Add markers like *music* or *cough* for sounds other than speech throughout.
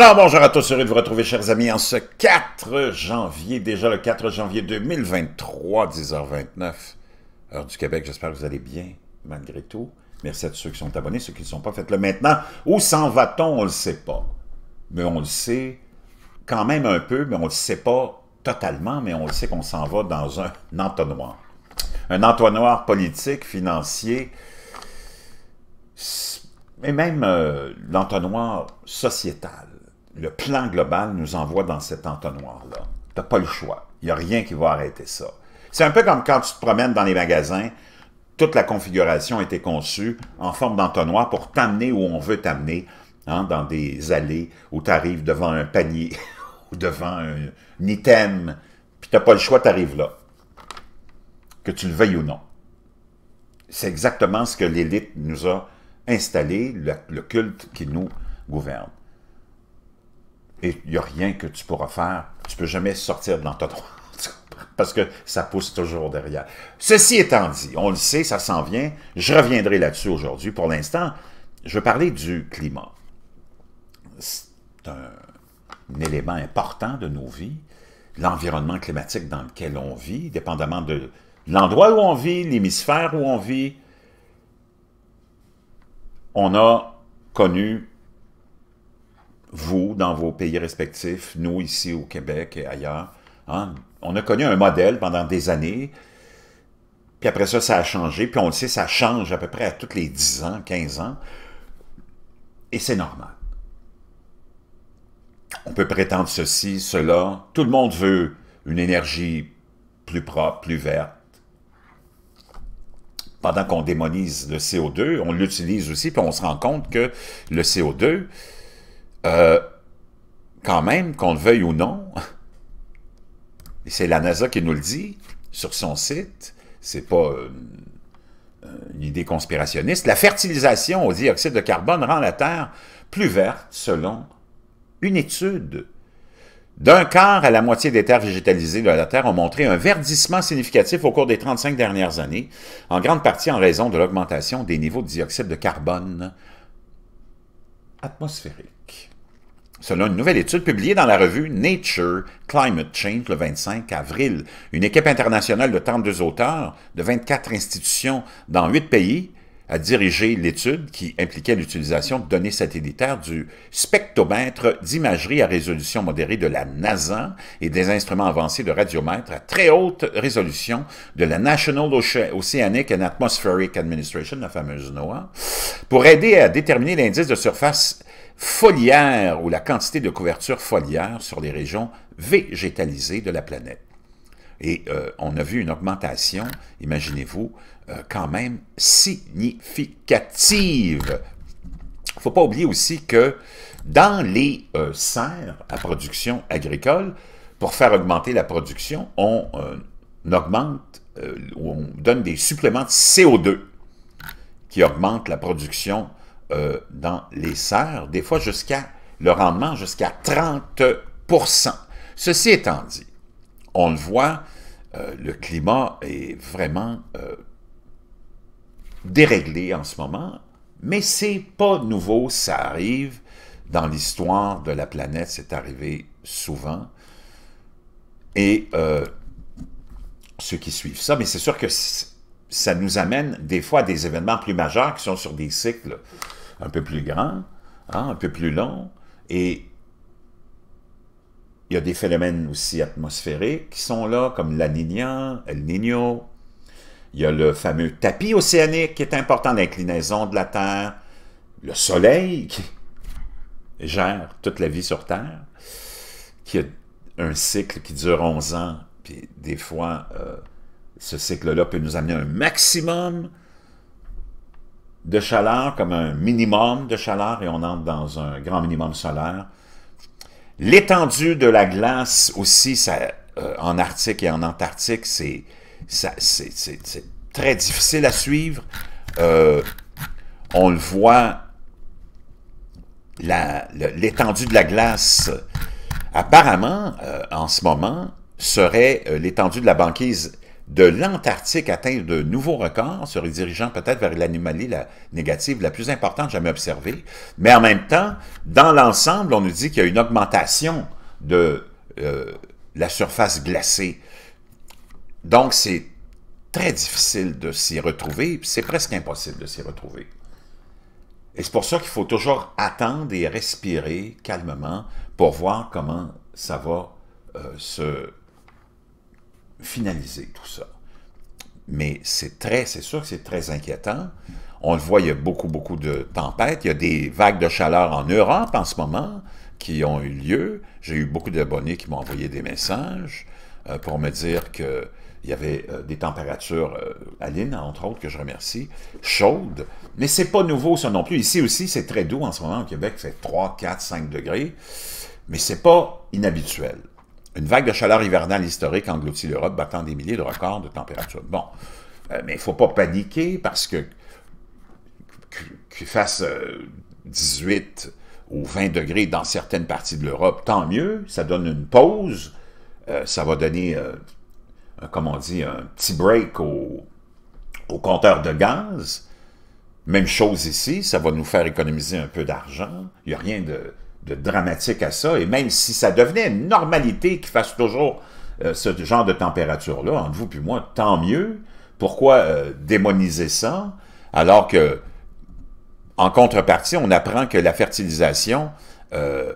Alors bonjour à tous, heureux de vous retrouver chers amis en ce 4 janvier, déjà le 4 janvier 2023, 10h29, heure du Québec, j'espère que vous allez bien malgré tout. Merci à tous ceux qui sont abonnés, ceux qui ne sont pas, faites-le maintenant. Où s'en va-t-on, on ne le sait pas. Mais on le sait quand même un peu, mais on ne le sait pas totalement, mais on le sait qu'on s'en va dans un entonnoir. Un entonnoir politique, financier, et même euh, l'entonnoir sociétal le plan global nous envoie dans cet entonnoir-là. Tu n'as pas le choix. Il n'y a rien qui va arrêter ça. C'est un peu comme quand tu te promènes dans les magasins, toute la configuration a été conçue en forme d'entonnoir pour t'amener où on veut t'amener, hein, dans des allées où tu arrives devant un panier *laughs* ou devant un, item, puis tu pas le choix, tu arrives là, que tu le veuilles ou non. C'est exactement ce que l'élite nous a installé, le culte qui nous gouverne et il n'y a rien que tu pourras faire. Tu peux jamais sortir de l'entonnoir. *laughs* Parce que ça pousse toujours derrière. Ceci étant dit, on le sait, ça s'en vient. Je reviendrai là-dessus aujourd'hui. Pour l'instant, je veux parler du climat. C'est un élément important de nos vies. L'environnement climatique dans lequel on vit, dépendamment de l'endroit où on vit, l'hémisphère où on vit, on a connu vous, dans vos pays respectifs, nous ici au Québec et ailleurs. Hein? On a connu un modèle pendant des années, puis après ça, ça a changé, puis on le sait, ça change à peu près à tous les 10 ans, 15 ans, et c'est normal. On peut prétendre ceci, cela, tout le monde veut une énergie plus propre, plus verte. Pendant qu'on démonise le CO2, on l'utilise aussi, puis on se rend compte que le CO2, euh, quand même, qu'on le veuille ou non, et c'est la NASA qui nous le dit sur son site, c'est pas une, euh, une idée conspirationniste, la fertilisation au dioxyde de carbone rend la Terre plus verte selon une étude. D'un quart à la moitié des terres végétalisées de la Terre ont montré un verdissement significatif au cours des 35 dernières années, en grande partie en raison de l'augmentation des niveaux de dioxyde de carbone atmosphérique. Selon une nouvelle étude publiée dans la revue Nature Climate Change le 25 avril, une équipe internationale de 32 auteurs de 24 institutions dans 8 pays a diriger l'étude qui impliquait l'utilisation de données satellitaires du spectromètre d'imagerie à résolution modérée de la NASA et des instruments avancés de radiomètre à très haute résolution de la National Oceanic and Atmospheric Administration, la fameuse NOAA, pour aider à déterminer l'indice de surface foliaire ou la quantité de couverture foliaire sur les régions végétalisées de la planète. Et euh, on a vu une augmentation, imaginez-vous, euh, quand même significative. Il ne faut pas oublier aussi que dans les euh, serres à production agricole, pour faire augmenter la production, on, augmente ou on donne des suppléments de CO2 qui augmentent la production dans les serres, des fois jusqu'à le rendement jusqu'à 30 Ceci étant dit, on le voit, euh, le climat est vraiment euh, déréglé en ce moment, mais c'est pas nouveau, ça arrive. Dans l'histoire de la planète, c'est arrivé souvent. Et euh, ceux qui suivent ça, mais c'est sûr que ça nous amène des fois à des événements plus majeurs qui sont sur des cycles un peu plus grands, hein, un peu plus longs, et il y a des phénomènes aussi atmosphériques qui sont là, comme la Niña, El Niño. Il y a le fameux tapis océanique qui est important, l'inclinaison de la Terre, le Soleil qui *laughs* gère toute la vie sur Terre, qui a un cycle qui dure 11 ans, puis des fois, euh, ce cycle-là peut nous amener un maximum de chaleur comme un minimum de chaleur et on entre dans un grand minimum solaire L'étendue de la glace aussi, ça, euh, en Arctique et en Antarctique, c'est très difficile à suivre. Euh, on le voit, l'étendue de la glace, euh, apparemment, en ce moment, serait l'étendue de la banquise de l'Antarctique atteint de nouveaux records se redirigeant peut-être vers l'anomalie la négative la plus importante jamais observée. Mais en même temps, dans l'ensemble, on nous dit qu'il y a une augmentation de euh, la surface glacée. Donc, c'est très difficile de s'y retrouver, c'est presque impossible de s'y retrouver. Et c'est pour ça qu'il faut toujours attendre et respirer calmement pour voir comment ça va euh, se finaliser tout ça. Mais c'est très, c'est sûr que c'est très inquiétant. On le voit, il y a beaucoup, beaucoup de tempêtes. Il y a des vagues de chaleur en Europe en ce moment qui ont eu lieu. J'ai eu beaucoup d'abonnés qui m'ont envoyé des messages euh, pour me dire qu'il euh, y avait euh, des températures, Aline, entre autres, que je remercie, chaudes. Mais c'est pas nouveau, ça non plus. Ici aussi, c'est très doux en ce moment. Au Québec, c'est 3, 4, 5 degrés. Mais c'est pas inhabituel. Une vague de chaleur hivernale historique engloutit l'Europe, battant des milliers de records de température. Bon, euh, mais il ne faut pas paniquer parce que qu'il fasse 18 euh, ou 20 degrés dans certaines parties de l'Europe, tant mieux, ça donne une pause, euh, ça va donner, un, comme on dit, un petit break au, au compteur de gaz. Même chose ici, ça va nous faire économiser un peu d'argent. Il n'y a rien de de dramatique à ça, et même si ça devenait une normalité qu'il fasse toujours euh, ce genre de température-là, entre vous puis moi, tant mieux. Pourquoi euh, démoniser ça, alors que, en contrepartie, on apprend que la fertilisation euh,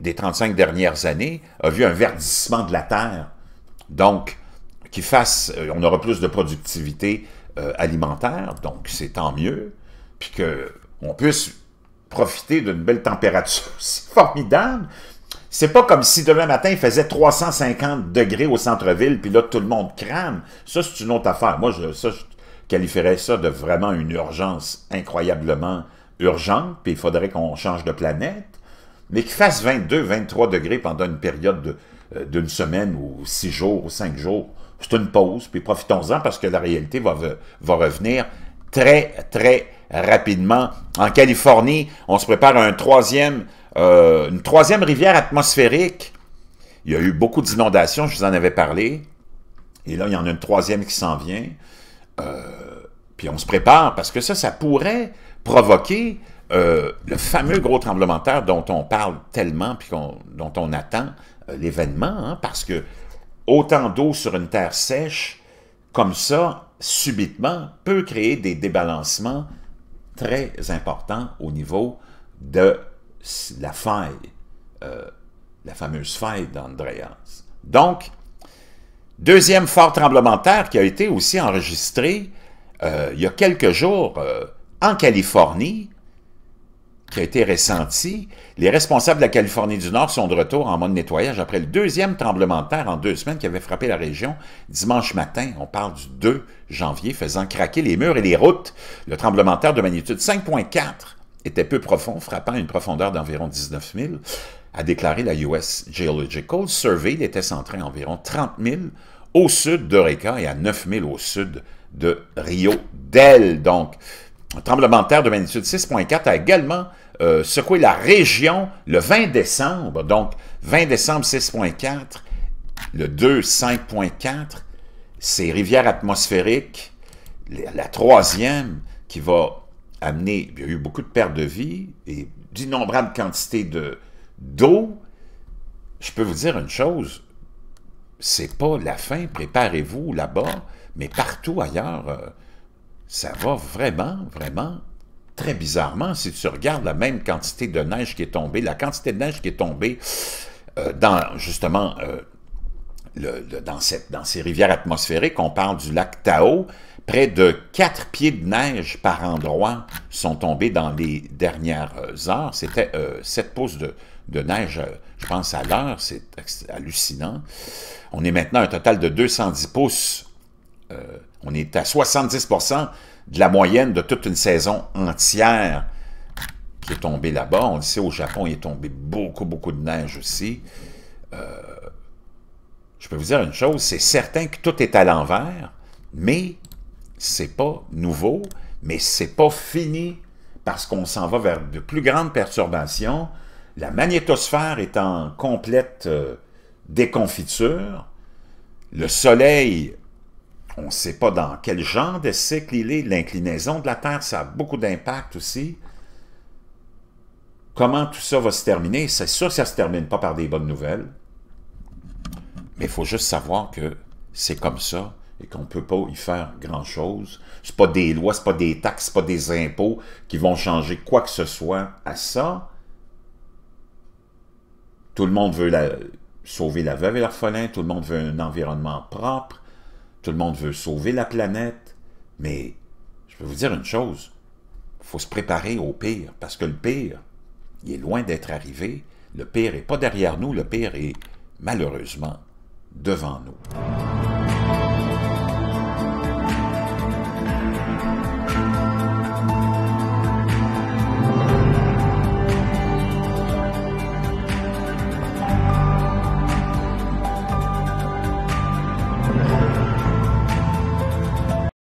des 35 dernières années a vu un verdissement de la terre. Donc, qui fasse, on aura plus de productivité alimentaire, donc c'est tant mieux, puis qu'on puisse profiter d'une belle température. *laughs* C'est formidable. C'est pas comme si demain matin, il faisait 350 degrés au centre-ville, puis là, tout le monde crame. Ça, c'est une autre affaire. Moi, je, qualifierais ça de vraiment une urgence incroyablement urgente, puis il faudrait qu'on change de planète, mais qu'il fasse 22, 23 degrés pendant une période euh, d'une semaine ou six jours ou cinq jours, c'est une pause, puis profitons-en parce que la réalité va, va revenir très, très rapidement. En Californie, on se prépare à un troisième, euh, une troisième rivière atmosphérique. Il y a eu beaucoup d'inondations, je vous en avais parlé. Et là, il y en a une troisième qui s'en vient. Euh, puis on se prépare, parce que ça, ça pourrait provoquer euh, le fameux gros tremblement de terre dont on parle tellement, puis dont on attend l'événement, hein, parce que autant d'eau sur une terre sèche, comme ça, subitement, peut créer des débalancements très important au niveau de la faille, euh, la fameuse faille d'Andreas. Donc, deuxième fort tremblement terre qui a été aussi enregistré euh, il y a quelques jours euh, en Californie, qui a été ressenti, les responsables de la Californie du Nord sont de retour en mode nettoyage après le deuxième tremblement de terre en deux semaines qui avait frappé la région dimanche matin. On parle du 2 janvier, faisant craquer les murs et les routes. Le tremblement de terre de magnitude 5.4 était peu profond, frappant à une profondeur d'environ 19 000, a déclaré la U.S. Geological Survey. Il était centré à environ 30 000 au sud d'Eureka et à 9 000 au sud de Rio del. Donc, tremblement de terre de magnitude 6.4 a également euh, secoué la région le 20 décembre. Donc, 20 décembre 6.4, le 2 5.4, ces rivières atmosphériques, La troisième qui va amener, il y a eu beaucoup de pertes de vie et d'innombrables quantités d'eau. Je peux vous dire une chose, c'est pas la fin, préparez-vous là-bas, mais partout ailleurs. Euh, ça va vraiment, vraiment très bizarrement. Si tu regardes la même quantité de neige qui est tombée, la quantité de neige qui est tombée euh, dans, justement, euh, dans, ces rivières atmosphériques, on parle du lac Tao, près de 4 pieds de neige par endroit sont tombés dans les dernières heures. C'était euh, sept pouces de, neige, je pense, à l'heure. C'est hallucinant. On est maintenant à un total de 210 pouces on est à 70 de la moyenne de toute une saison entière qui est tombée là-bas. On le sait, au Japon, il est tombé beaucoup, beaucoup de neige aussi. Euh, je peux vous dire une chose, c'est certain que tout est à l'envers, mais c'est pas nouveau, mais c'est pas fini parce qu'on s'en va vers de plus grandes perturbations. La magnétosphère est en complète euh, déconfiture. Le soleil on ne sait pas dans quel genre de cycle il est. L'inclinaison de la Terre, ça a beaucoup d'impact aussi. Comment tout ça va se terminer? C'est sûr que ça ne se termine pas par des bonnes nouvelles. Mais il faut juste savoir que c'est comme ça et qu'on ne peut pas y faire grand-chose. Ce pas des lois, ce pas des taxes, ce pas des impôts qui vont changer quoi que ce soit à ça. Tout le monde veut sauver la veuve et l'orphelin, tout le monde veut un environnement propre, tout le monde veut sauver la planète. Mais je peux vous dire une chose, il faut se préparer au pire, parce que le pire, il est loin d'être arrivé. Le pire n'est pas derrière nous, le pire est malheureusement devant nous.